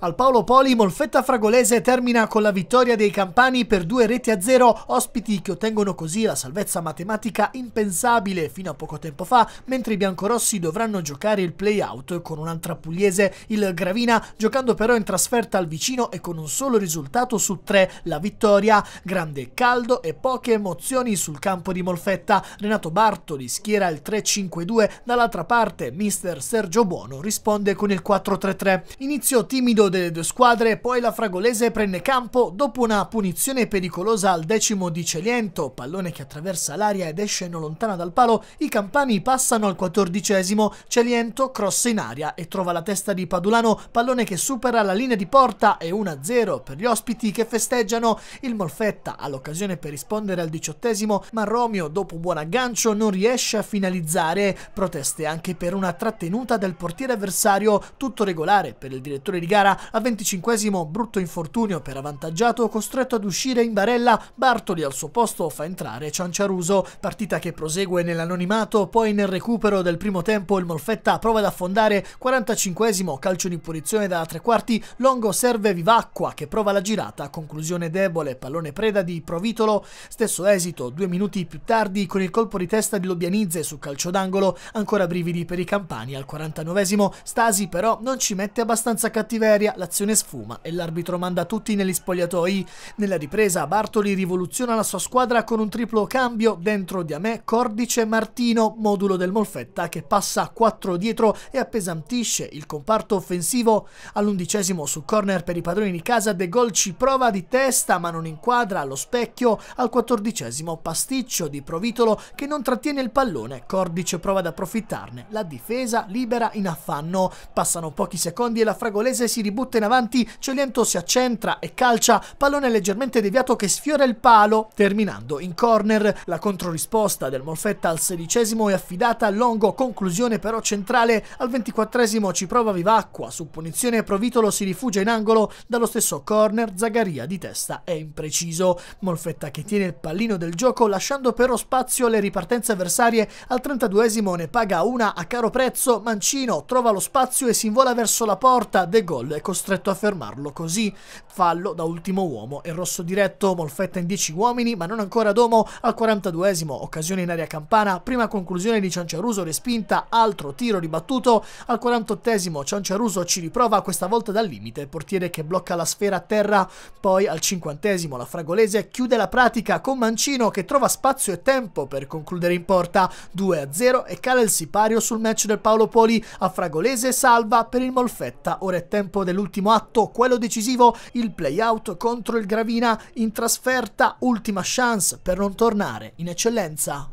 Al Paolo Poli, Molfetta Fragolese termina con la vittoria dei Campani per due reti a zero, ospiti che ottengono così la salvezza matematica impensabile fino a poco tempo fa, mentre i biancorossi dovranno giocare il play-out con un'altra pugliese, il Gravina, giocando però in trasferta al vicino e con un solo risultato su tre, la vittoria. Grande caldo e poche emozioni sul campo di Molfetta. Renato Bartoli schiera il 3-5-2, dall'altra parte mister Sergio Buono risponde con il 4-3-3. Inizio timido duello delle due squadre, poi la Fragolese prende campo dopo una punizione pericolosa al decimo di Celiento, pallone che attraversa l'aria ed esce non lontana dal palo, i campani passano al quattordicesimo, Celiento cross in aria e trova la testa di Padulano, pallone che supera la linea di porta e 1-0 per gli ospiti che festeggiano. Il Molfetta ha l'occasione per rispondere al diciottesimo, ma Romeo dopo un buon aggancio non riesce a finalizzare, proteste anche per una trattenuta del portiere avversario, tutto regolare per il direttore di gara al venticinquesimo brutto infortunio per avvantaggiato, costretto ad uscire in barella, Bartoli al suo posto fa entrare Cianciaruso, partita che prosegue nell'anonimato, poi nel recupero del primo tempo il Molfetta prova ad affondare, 45 calcio di punizione da tre quarti, Longo serve Vivacqua che prova la girata, conclusione debole, pallone preda di Provitolo, stesso esito due minuti più tardi con il colpo di testa di Lobianizze su calcio d'angolo, ancora brividi per i campani al 49 Stasi però non ci mette abbastanza cattiveria aria, l'azione sfuma e l'arbitro manda tutti negli spogliatoi. Nella ripresa Bartoli rivoluziona la sua squadra con un triplo cambio dentro di Diamè, Cordice Martino, modulo del Molfetta che passa a 4 dietro e appesantisce il comparto offensivo. All'undicesimo su corner per i padroni di casa De Gol ci prova di testa ma non inquadra allo specchio. Al quattordicesimo pasticcio di Provitolo che non trattiene il pallone, Cordice prova ad approfittarne. La difesa libera in affanno. Passano pochi secondi e la fragolese si ribalta butta in avanti, Celiento si accentra e calcia, pallone leggermente deviato che sfiora il palo, terminando in corner. La controrisposta del Molfetta al sedicesimo è affidata a Longo, conclusione però centrale, al ventiquattresimo ci prova Vivacqua, su punizione Provitolo si rifugia in angolo, dallo stesso corner Zagaria di testa è impreciso. Molfetta che tiene il pallino del gioco lasciando però spazio alle ripartenze avversarie, al trentaduesimo ne paga una a caro prezzo, Mancino trova lo spazio e si invola verso la porta, De Gol è costretto a fermarlo così. Fallo da ultimo uomo e rosso diretto, Molfetta in 10 uomini, ma non ancora Domo al 42esimo, occasione in aria campana, prima conclusione di Cianciaruso respinta, altro tiro ribattuto al 48esimo, Cianciaruso ci riprova questa volta dal limite, portiere che blocca la sfera a terra, poi al 50esimo la Fragolese chiude la pratica con Mancino che trova spazio e tempo per concludere in porta 2-0 e cala il sipario sul match del Paolo Poli a Fragolese salva per il Molfetta, ora è tempo del l'ultimo atto, quello decisivo, il play-out contro il Gravina in trasferta, ultima chance per non tornare in eccellenza.